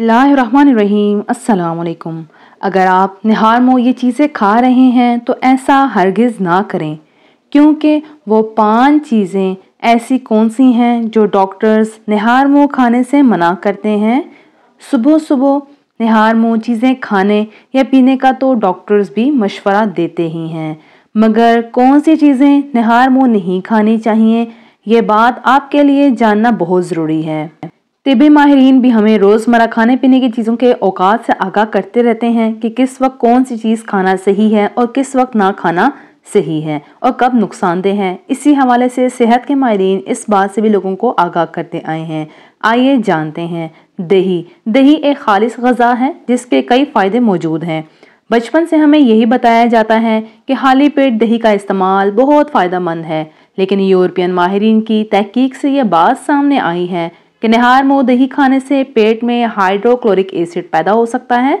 अस्सलाम अगर आप निहारमो ये चीज़ें खा रहे हैं तो ऐसा हरगिज़ ना करें क्योंकि वो पांच चीज़ें ऐसी कौन सी हैं जो डॉक्टर्स निहारमो खाने से मना करते हैं सुबह सुबह निहारमो चीज़ें खाने या पीने का तो डॉक्टर्स भी मशवरा देते ही हैं मगर कौन सी चीज़ें निहारमो नहीं खानी चाहिए ये बात आपके लिए जानना बहुत ज़रूरी है तिब माहरीन भी हमें रोज़मर्रा खाने पीने की चीज़ों के अवकात से आगाह करते रहते हैं कि किस वक्त कौन सी चीज़ खाना सही है और किस वक्त ना खाना सही है और कब नुकसानदेह है इसी हवाले से सेहत के माहरीन इस बात से भी लोगों को आगाह करते आए हैं आइए जानते हैं दही दही एक खालिश गज़ा है जिसके कई फ़ायदे मौजूद हैं बचपन से हमें यही बताया जाता है कि हाली पेट दही का इस्तेमाल बहुत फ़ायदा मंद है लेकिन यूरोपियन माहरीन की तहकीक से यह बात सामने आई है कि निहार मोह दही खाने से पेट में हाइड्रोक्लोरिक एसिड पैदा हो सकता है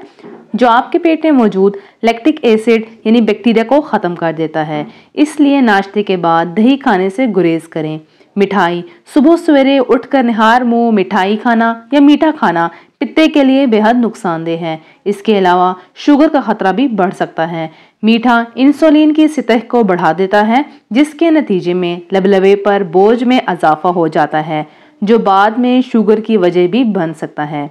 जो आपके पेट में मौजूद लैक्टिक एसिड यानी बैक्टीरिया को ख़त्म कर देता है इसलिए नाश्ते के बाद दही खाने से गुरेज करें मिठाई सुबह सवेरे उठकर निहार मुँह मिठाई खाना या मीठा खाना पित्ते के लिए बेहद नुकसानदेह है इसके अलावा शुगर का खतरा भी बढ़ सकता है मीठा इंसुलिन की सतह को बढ़ा देता है जिसके नतीजे में लबलबे पर बोझ में इजाफा हो जाता है जो बाद में शुगर की वजह भी बन सकता है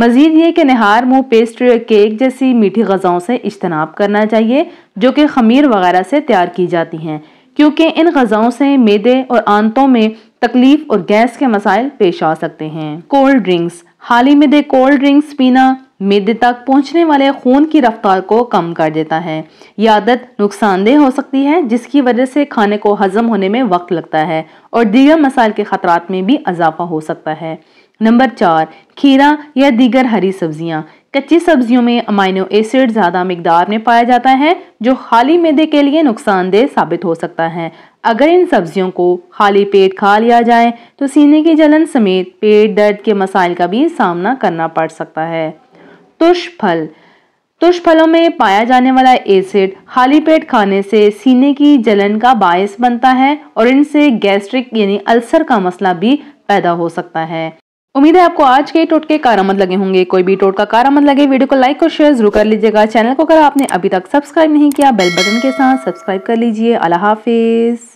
मज़ीद ये कि नहार मुँह पेस्ट्री और केक जैसी मीठी गज़ाओं से इजतनाब करना चाहिए जो कि खमीर वगैरह से तैयार की जाती हैं क्योंकि इन गज़ाओं से मैदे और आंतों में तकलीफ और गैस के मसाइल पेश आ सकते हैं कोल्ड ड्रिंक्स हाल ही में दे कोल्ड ड्रिंक्स पीना मेदे तक पहुंचने वाले खून की रफ्तार को कम कर देता है यह आदत नुकसानदेह हो सकती है जिसकी वजह से खाने को हजम होने में वक्त लगता है और दीगर मसाइल के ख़तरा में भी इजाफा हो सकता है नंबर चार खीरा या दीगर हरी सब्जियां कच्ची सब्जियों में अमाइनो एसिड ज़्यादा मकदार में पाया जाता है जो खाली मैदे के लिए नुकसानदेह साबित हो सकता है अगर इन सब्जियों को खाली पेट खा लिया जाए तो सीने की जलन समेत पेट दर्द के मसाइल का भी सामना करना पड़ सकता है तुष्फल तुष्फलों में पाया जाने वाला एसिड खाली पेट खाने से सीने की जलन का बायस बनता है और इनसे गैस्ट्रिक यानी अल्सर का मसला भी पैदा हो सकता है उम्मीद है आपको आज के टोटके कारामद लगे होंगे कोई भी टोट का कारामद लगे वीडियो को लाइक और शेयर जरूर कर लीजिएगा चैनल को अगर आपने अभी तक सब्सक्राइब नहीं किया बेल बटन के साथ सब्सक्राइब कर लीजिए अल्लाह हाफिज़